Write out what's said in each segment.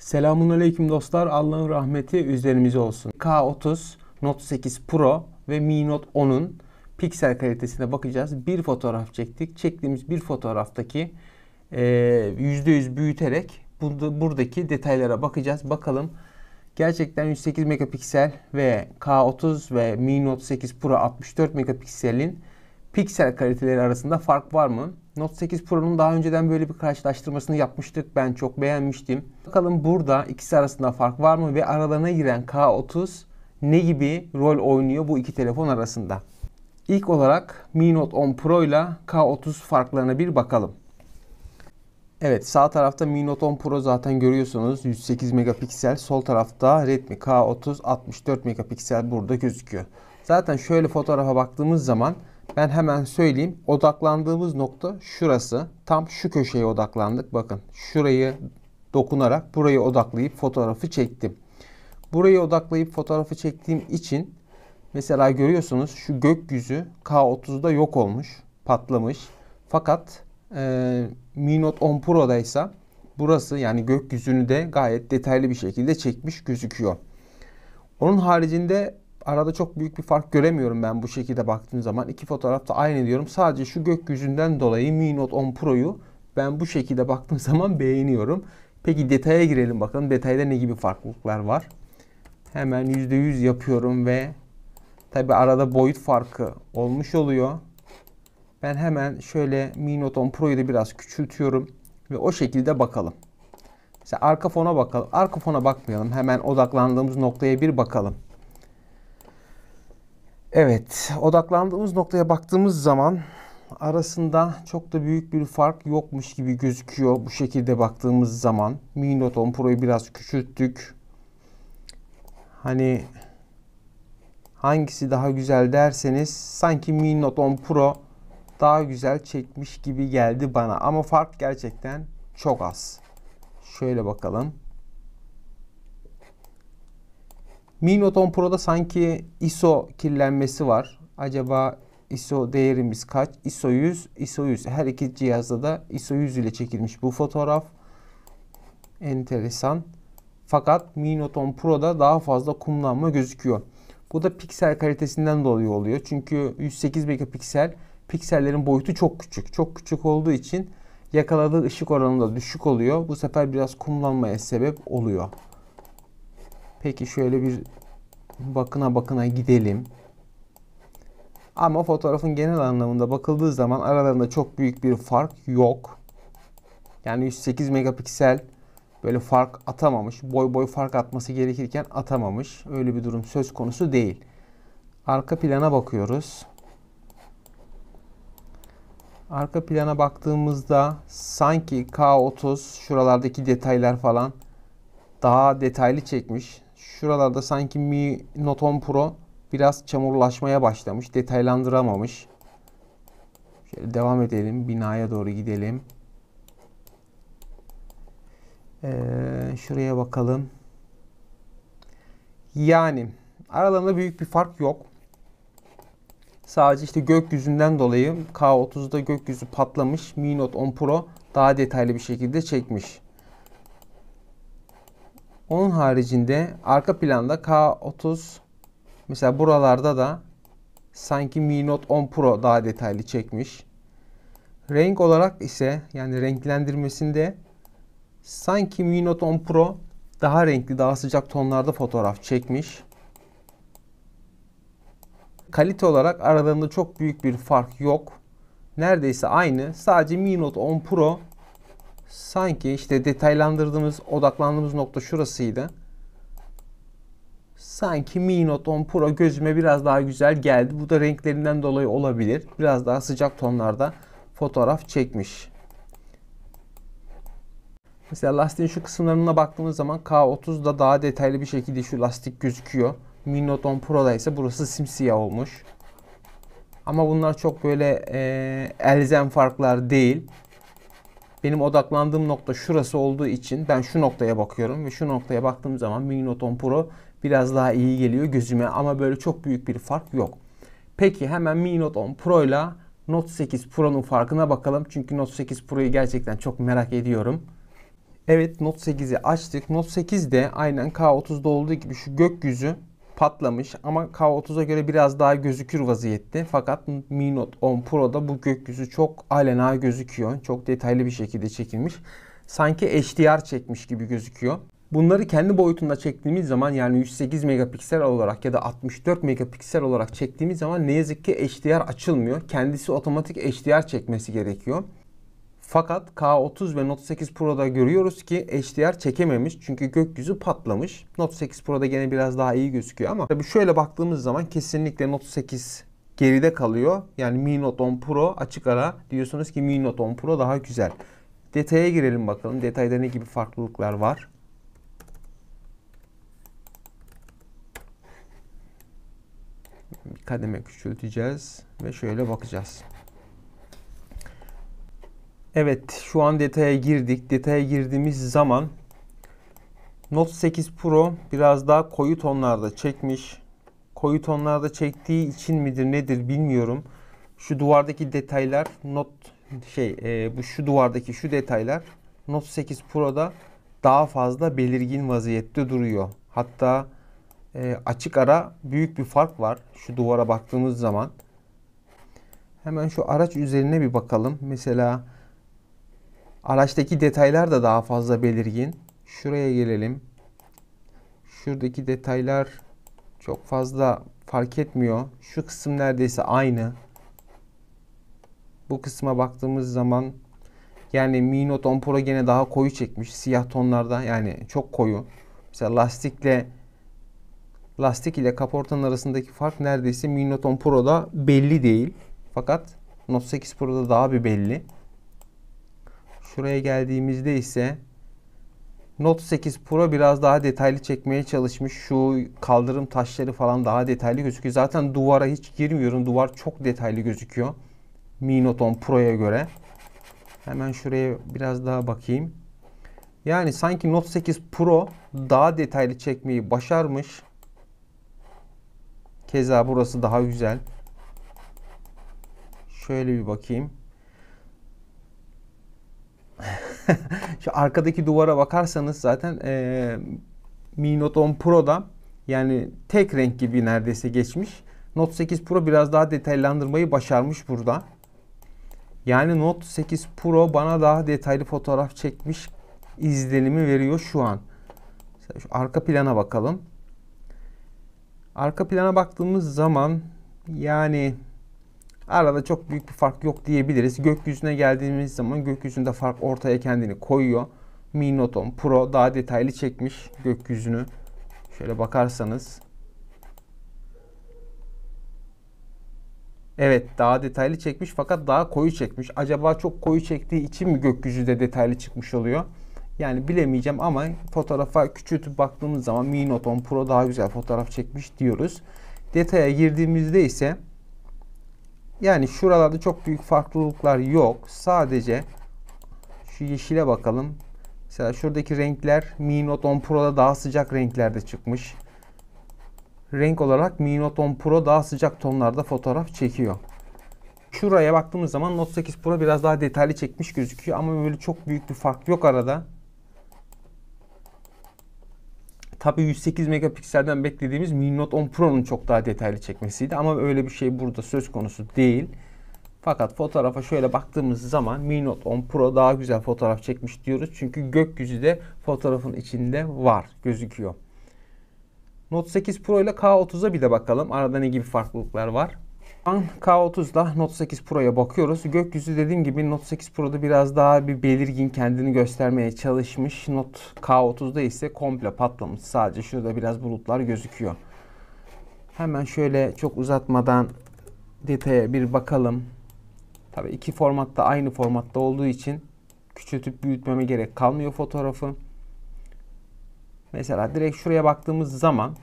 Selamun Aleyküm dostlar. Allah'ın rahmeti üzerimize olsun. K30, Note 8 Pro ve Mi Note 10'un piksel kalitesine bakacağız. Bir fotoğraf çektik. Çektiğimiz bir fotoğraftaki e, %100 büyüterek buradaki detaylara bakacağız. Bakalım gerçekten 108 megapiksel ve K30 ve Mi Note 8 Pro 64 megapikselin piksel kaliteleri arasında fark var mı? Note 8 Pro'nun daha önceden böyle bir karşılaştırmasını yapmıştık. Ben çok beğenmiştim. Bakalım burada ikisi arasında fark var mı ve aralarına giren K30 ne gibi rol oynuyor bu iki telefon arasında? İlk olarak Mi Note 10 Pro ile K30 farklarına bir bakalım. Evet sağ tarafta Mi Note 10 Pro zaten görüyorsunuz 108 megapiksel. Sol tarafta Redmi K30 64 megapiksel burada gözüküyor. Zaten şöyle fotoğrafa baktığımız zaman ben hemen söyleyeyim. Odaklandığımız nokta şurası. Tam şu köşeye odaklandık. Bakın şurayı dokunarak burayı odaklayıp fotoğrafı çektim. Burayı odaklayıp fotoğrafı çektiğim için mesela görüyorsunuz şu gökyüzü K30'da yok olmuş. Patlamış. Fakat e, Mi Note 10 Pro'daysa, burası yani gökyüzünü de gayet detaylı bir şekilde çekmiş gözüküyor. Onun haricinde arada çok büyük bir fark göremiyorum ben bu şekilde baktığım zaman. İki fotoğrafta aynı diyorum. Sadece şu gökyüzünden dolayı Mi Note 10 Pro'yu ben bu şekilde baktığım zaman beğeniyorum. Peki detaya girelim bakalım. Detayda ne gibi farklılıklar var? Hemen %100 yapıyorum ve tabi arada boyut farkı olmuş oluyor. Ben hemen şöyle Mi Note 10 Pro'yu da biraz küçültüyorum ve o şekilde bakalım. Mesela arka fona bakalım. Arka fona bakmayalım. Hemen odaklandığımız noktaya bir bakalım. Evet, odaklandığımız noktaya baktığımız zaman arasında çok da büyük bir fark yokmuş gibi gözüküyor bu şekilde baktığımız zaman. Mi Note 10 Pro'yu biraz küçülttük. Hani hangisi daha güzel derseniz sanki Mi Note 10 Pro daha güzel çekmiş gibi geldi bana ama fark gerçekten çok az. Şöyle bakalım. Mi Note 10 Pro'da sanki ISO kirlenmesi var. Acaba ISO değerimiz kaç? ISO 100, ISO 100. Her iki cihazda da ISO 100 ile çekilmiş bu fotoğraf. Enteresan. Fakat Mi Note 10 Pro'da daha fazla kumlanma gözüküyor. Bu da piksel kalitesinden dolayı oluyor. Çünkü 108 megapiksel piksellerin boyutu çok küçük. Çok küçük olduğu için yakaladığı ışık oranı da düşük oluyor. Bu sefer biraz kumlanmaya sebep oluyor. Peki şöyle bir bakına bakına gidelim. Ama fotoğrafın genel anlamında bakıldığı zaman aralarında çok büyük bir fark yok. Yani 108 megapiksel böyle fark atamamış. Boy boy fark atması gerekirken atamamış. Öyle bir durum söz konusu değil. Arka plana bakıyoruz. Arka plana baktığımızda sanki K30 şuralardaki detaylar falan daha detaylı çekmiş. Şuralarda sanki Mi Note 10 Pro biraz çamurlaşmaya başlamış. Detaylandıramamış. Şöyle devam edelim. Binaya doğru gidelim. Ee, şuraya bakalım. Yani aralarında büyük bir fark yok. Sadece işte gökyüzünden dolayı K30'da gökyüzü patlamış. Mi Note 10 Pro daha detaylı bir şekilde çekmiş. Onun haricinde arka planda K30 mesela buralarda da sanki Mi Note 10 Pro daha detaylı çekmiş. Renk olarak ise yani renklendirmesinde sanki Mi Note 10 Pro daha renkli, daha sıcak tonlarda fotoğraf çekmiş. Kalite olarak aralarında çok büyük bir fark yok. Neredeyse aynı. Sadece Mi Note 10 Pro sanki işte detaylandırdığımız, odaklandığımız nokta şurasıydı. Sanki Mi Note 10 Pro gözüme biraz daha güzel geldi. Bu da renklerinden dolayı olabilir. Biraz daha sıcak tonlarda fotoğraf çekmiş. Mesela lastiğin şu kısımlarına baktığımız zaman K30'da daha detaylı bir şekilde şu lastik gözüküyor. Mi Note 10 Pro'da ise burası simsiyah olmuş. Ama bunlar çok böyle e, elzem farklar değil. Benim odaklandığım nokta şurası olduğu için ben şu noktaya bakıyorum ve şu noktaya baktığım zaman Mi Note 10 Pro biraz daha iyi geliyor gözüme ama böyle çok büyük bir fark yok. Peki hemen Mi Note 10 Pro ile Note 8 Pro'nun farkına bakalım. Çünkü Note 8 Pro'yu gerçekten çok merak ediyorum. Evet Note 8'i açtık. Note 8 de aynen K30'da olduğu gibi şu gökyüzü patlamış ama K30'a göre biraz daha gözükür vaziyette. Fakat Mi Note 10 Pro'da bu gökyüzü çok alena gözüküyor. Çok detaylı bir şekilde çekilmiş. Sanki HDR çekmiş gibi gözüküyor. Bunları kendi boyutunda çektiğimiz zaman yani 108 megapiksel olarak ya da 64 megapiksel olarak çektiğimiz zaman ne yazık ki HDR açılmıyor. Kendisi otomatik HDR çekmesi gerekiyor. Fakat K30 ve Note 8 Pro'da görüyoruz ki HDR çekememiş. Çünkü gökyüzü patlamış. Note 8 Pro'da gene biraz daha iyi gözüküyor ama tabii şöyle baktığımız zaman kesinlikle Note 8 geride kalıyor. Yani Mi Note 10 Pro açık ara diyorsunuz ki Mi Note 10 Pro daha güzel. Detaya girelim bakalım. Detayda ne gibi farklılıklar var? Bir kademe küçülteceğiz ve şöyle bakacağız. Evet şu an detaya girdik. Detaya girdiğimiz zaman Note 8 Pro biraz daha koyu tonlarda çekmiş. Koyu tonlarda çektiği için midir nedir bilmiyorum. Şu duvardaki detaylar not şey e, bu şu duvardaki şu detaylar Note 8 Pro'da daha fazla belirgin vaziyette duruyor. Hatta e, açık ara büyük bir fark var şu duvara baktığımız zaman. Hemen şu araç üzerine bir bakalım. Mesela Araçtaki detaylar da daha fazla belirgin. Şuraya gelelim. Şuradaki detaylar çok fazla fark etmiyor. Şu kısım neredeyse aynı. Bu kısma baktığımız zaman yani Mi Note 10 Pro gene daha koyu çekmiş. Siyah tonlarda yani çok koyu. Mesela lastikle lastik ile kaportanın arasındaki fark neredeyse Mi Note 10 Pro'da belli değil. Fakat Note 8 Pro'da daha bir belli. Şuraya geldiğimizde ise Note 8 Pro biraz daha detaylı çekmeye çalışmış. Şu kaldırım taşları falan daha detaylı gözüküyor. Zaten duvara hiç girmiyorum. Duvar çok detaylı gözüküyor. Mi Note 10 Pro'ya göre. Hemen şuraya biraz daha bakayım. Yani sanki Note 8 Pro daha detaylı çekmeyi başarmış. Keza burası daha güzel. Şöyle bir bakayım. Şu arkadaki duvara bakarsanız zaten e, Mi Note 10 Pro'da yani tek renk gibi neredeyse geçmiş. Note 8 Pro biraz daha detaylandırmayı başarmış burada. Yani Note 8 Pro bana daha detaylı fotoğraf çekmiş izlenimi veriyor şu an. Şu arka plana bakalım. Arka plana baktığımız zaman yani Arada çok büyük bir fark yok diyebiliriz. Gökyüzüne geldiğimiz zaman gökyüzünde fark ortaya kendini koyuyor. Mi Noton Pro daha detaylı çekmiş gökyüzünü. Şöyle bakarsanız. Evet daha detaylı çekmiş fakat daha koyu çekmiş. Acaba çok koyu çektiği için mi gökyüzü de detaylı çıkmış oluyor? Yani bilemeyeceğim ama fotoğrafa küçültüp baktığımız zaman Mi Note 10 Pro daha güzel fotoğraf çekmiş diyoruz. Detaya girdiğimizde ise yani şuralarda çok büyük farklılıklar yok. Sadece şu yeşile bakalım. Mesela şuradaki renkler Mi Note 10 Pro'da daha sıcak renklerde çıkmış. Renk olarak Mi Note 10 Pro daha sıcak tonlarda fotoğraf çekiyor. Şuraya baktığımız zaman Note 8 Pro biraz daha detaylı çekmiş gözüküyor ama böyle çok büyük bir fark yok arada. Tabii 108 megapikselden beklediğimiz Mi Note 10 Pro'nun çok daha detaylı çekmesiydi ama öyle bir şey burada söz konusu değil. Fakat fotoğrafa şöyle baktığımız zaman Mi Note 10 Pro daha güzel fotoğraf çekmiş diyoruz. Çünkü gökyüzü de fotoğrafın içinde var, gözüküyor. Note 8 Pro ile K30'a bir de bakalım. Arada ne gibi farklılıklar var? an K30'da Note 8 Pro'ya bakıyoruz. Gökyüzü dediğim gibi Note 8 Pro'da biraz daha bir belirgin kendini göstermeye çalışmış. Note K30'da ise komple patlamış. Sadece şurada biraz bulutlar gözüküyor. Hemen şöyle çok uzatmadan detaya bir bakalım. Tabii iki formatta aynı formatta olduğu için küçültüp büyütmeme gerek kalmıyor fotoğrafı. Mesela direkt şuraya baktığımız zaman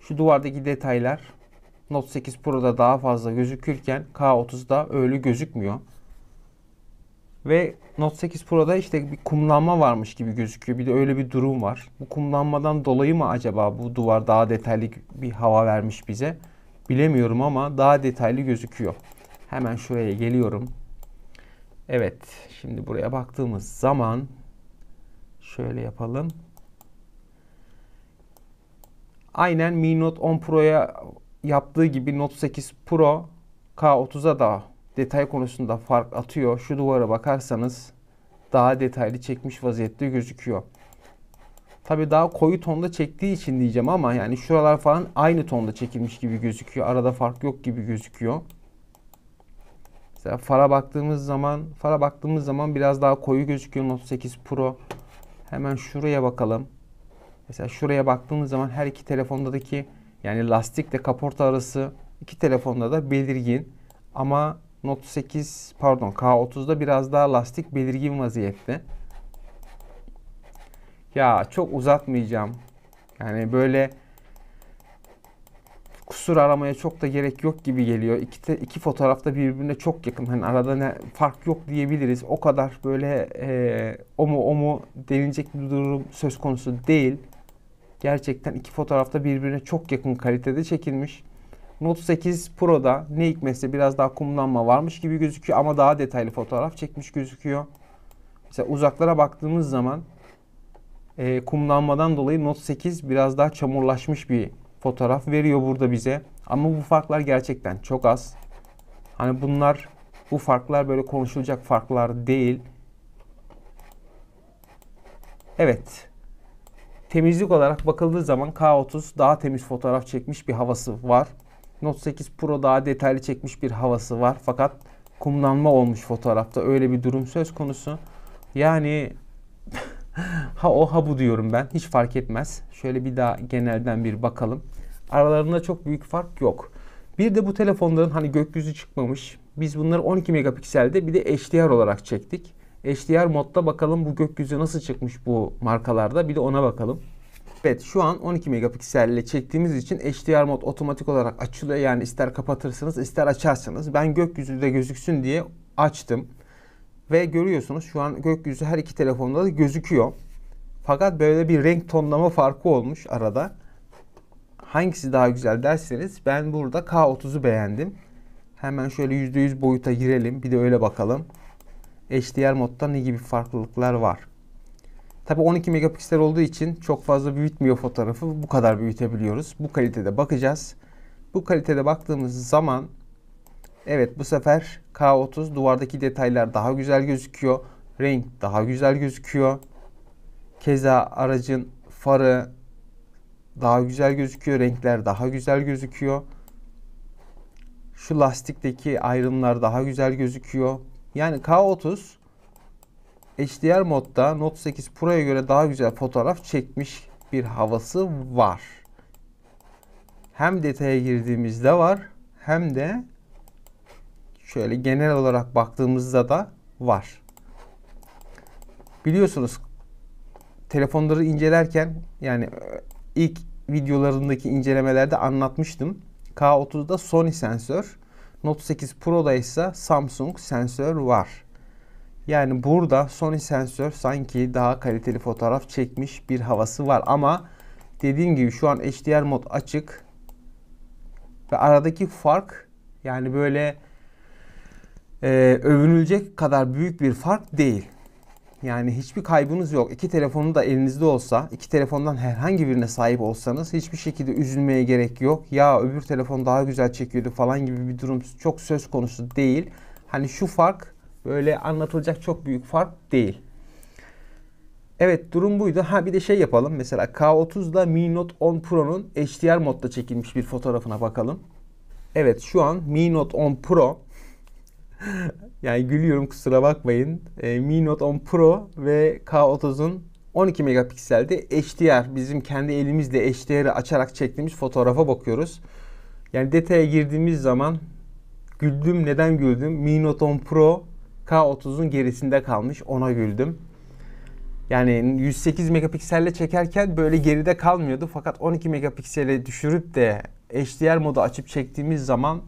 şu duvardaki detaylar Note 8 Pro'da daha fazla gözükürken K30'da öyle gözükmüyor. Ve Note 8 Pro'da işte bir kumlanma varmış gibi gözüküyor. Bir de öyle bir durum var. Bu kumlanmadan dolayı mı acaba bu duvar daha detaylı bir hava vermiş bize? Bilemiyorum ama daha detaylı gözüküyor. Hemen şuraya geliyorum. Evet, şimdi buraya baktığımız zaman şöyle yapalım. Aynen Mi Note 10 Pro'ya yaptığı gibi Note 8 Pro K30'a da detay konusunda fark atıyor. Şu duvara bakarsanız daha detaylı çekmiş vaziyette gözüküyor. Tabi daha koyu tonda çektiği için diyeceğim ama yani şuralar falan aynı tonda çekilmiş gibi gözüküyor. Arada fark yok gibi gözüküyor. Mesela fara baktığımız zaman fara baktığımız zaman biraz daha koyu gözüküyor Note 8 Pro. Hemen şuraya bakalım. Mesela şuraya baktığımız zaman her iki telefondaki yani lastikle kaporta arası iki telefonda da belirgin ama Note 8 pardon K30'da biraz daha lastik belirgin vaziyette. Ya çok uzatmayacağım. Yani böyle kusur aramaya çok da gerek yok gibi geliyor. İki, te, iki fotoğrafta birbirine çok yakın. Hani arada ne fark yok diyebiliriz. O kadar böyle e, o mu o mu denilecek bir durum söz konusu değil. Gerçekten iki fotoğrafta birbirine çok yakın kalitede çekilmiş. Note 8 Pro'da ne hikmetse biraz daha kumlanma varmış gibi gözüküyor ama daha detaylı fotoğraf çekmiş gözüküyor. Mesela uzaklara baktığımız zaman e, kumlanmadan dolayı Note 8 biraz daha çamurlaşmış bir fotoğraf veriyor burada bize. Ama bu farklar gerçekten çok az. Hani bunlar bu farklar böyle konuşulacak farklar değil. Evet. Temizlik olarak bakıldığı zaman K30 daha temiz fotoğraf çekmiş bir havası var. Note 8 Pro daha detaylı çekmiş bir havası var. Fakat kumlanma olmuş fotoğrafta. Öyle bir durum söz konusu. Yani ha o ha bu diyorum ben. Hiç fark etmez. Şöyle bir daha genelden bir bakalım. Aralarında çok büyük fark yok. Bir de bu telefonların hani gökyüzü çıkmamış. Biz bunları 12 megapikselde bir de HDR olarak çektik. HDR modda bakalım bu gökyüzü nasıl çıkmış bu markalarda bir de ona bakalım. Evet şu an 12 megapiksel ile çektiğimiz için HDR mod otomatik olarak açılıyor. Yani ister kapatırsınız ister açarsınız. Ben gökyüzü de gözüksün diye açtım. Ve görüyorsunuz şu an gökyüzü her iki telefonda da gözüküyor. Fakat böyle bir renk tonlama farkı olmuş arada. Hangisi daha güzel derseniz ben burada K30'u beğendim. Hemen şöyle %100 boyuta girelim bir de öyle bakalım. HDR modda ne gibi farklılıklar var? Tabi 12 megapiksel olduğu için çok fazla büyütmüyor fotoğrafı. Bu kadar büyütebiliyoruz. Bu kalitede bakacağız. Bu kalitede baktığımız zaman evet bu sefer K30 duvardaki detaylar daha güzel gözüküyor. Renk daha güzel gözüküyor. Keza aracın farı daha güzel gözüküyor. Renkler daha güzel gözüküyor. Şu lastikteki ayrımlar daha güzel gözüküyor. Yani K30 HDR modda Note 8 Pro'ya göre daha güzel fotoğraf çekmiş bir havası var. Hem detaya girdiğimizde var hem de şöyle genel olarak baktığımızda da var. Biliyorsunuz telefonları incelerken yani e, ilk videolarındaki incelemelerde anlatmıştım. K30'da Sony sensör Note 8 Pro'da ise Samsung sensör var. Yani burada Sony sensör sanki daha kaliteli fotoğraf çekmiş bir havası var ama dediğim gibi şu an HDR mod açık ve aradaki fark yani böyle e, övünülecek kadar büyük bir fark değil. Yani hiçbir kaybınız yok. İki telefonu da elinizde olsa, iki telefondan herhangi birine sahip olsanız hiçbir şekilde üzülmeye gerek yok. Ya öbür telefon daha güzel çekiyordu falan gibi bir durum çok söz konusu değil. Hani şu fark böyle anlatılacak çok büyük fark değil. Evet durum buydu. Ha bir de şey yapalım. Mesela K30'da Mi Note 10 Pro'nun HDR modda çekilmiş bir fotoğrafına bakalım. Evet şu an Mi Note 10 Pro yani gülüyorum kusura bakmayın. E, Mi Note 10 Pro ve K30'un 12 megapikselde HDR bizim kendi elimizle HDR'ı açarak çektiğimiz fotoğrafa bakıyoruz. Yani detaya girdiğimiz zaman güldüm neden güldüm? Mi Note 10 Pro K30'un gerisinde kalmış ona güldüm. Yani 108 megapikselle çekerken böyle geride kalmıyordu fakat 12 megapiksele düşürüp de HDR modu açıp çektiğimiz zaman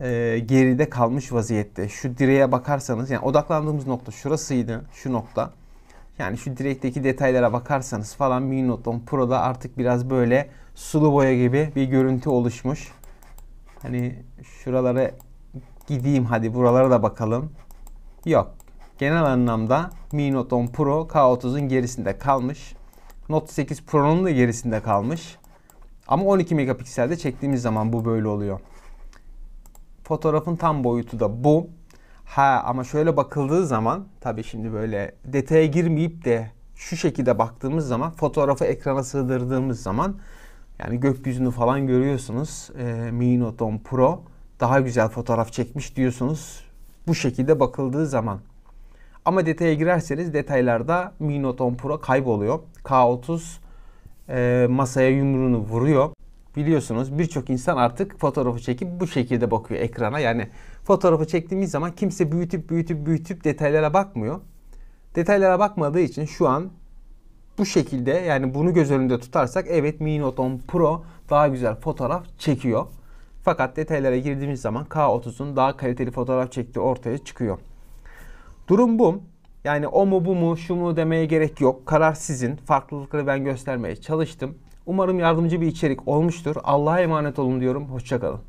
e, geride kalmış vaziyette. Şu direğe bakarsanız yani odaklandığımız nokta şurasıydı şu nokta. Yani şu direkteki detaylara bakarsanız falan Mini Note 10 Pro'da artık biraz böyle sulu boya gibi bir görüntü oluşmuş. Hani şuralara gideyim hadi buralara da bakalım. Yok. Genel anlamda Mi Note 10 Pro K30'un gerisinde kalmış. Note 8 Pro'nun da gerisinde kalmış. Ama 12 megapikselde çektiğimiz zaman bu böyle oluyor. Fotoğrafın tam boyutu da bu. Ha ama şöyle bakıldığı zaman tabii şimdi böyle detaya girmeyip de şu şekilde baktığımız zaman fotoğrafı ekrana sığdırdığımız zaman yani gökyüzünü falan görüyorsunuz. E, Mi Note 10 Pro daha güzel fotoğraf çekmiş diyorsunuz. Bu şekilde bakıldığı zaman. Ama detaya girerseniz detaylarda Mi Note 10 Pro kayboluyor. K30 e, masaya yumruğunu vuruyor biliyorsunuz birçok insan artık fotoğrafı çekip bu şekilde bakıyor ekrana. Yani fotoğrafı çektiğimiz zaman kimse büyütüp büyütüp büyütüp detaylara bakmıyor. Detaylara bakmadığı için şu an bu şekilde yani bunu göz önünde tutarsak evet Mi Note 10 Pro daha güzel fotoğraf çekiyor. Fakat detaylara girdiğimiz zaman K30'un daha kaliteli fotoğraf çektiği ortaya çıkıyor. Durum bu. Yani o mu bu mu şu mu demeye gerek yok. Karar sizin. Farklılıkları ben göstermeye çalıştım. Umarım yardımcı bir içerik olmuştur. Allah'a emanet olun diyorum. Hoşçakalın.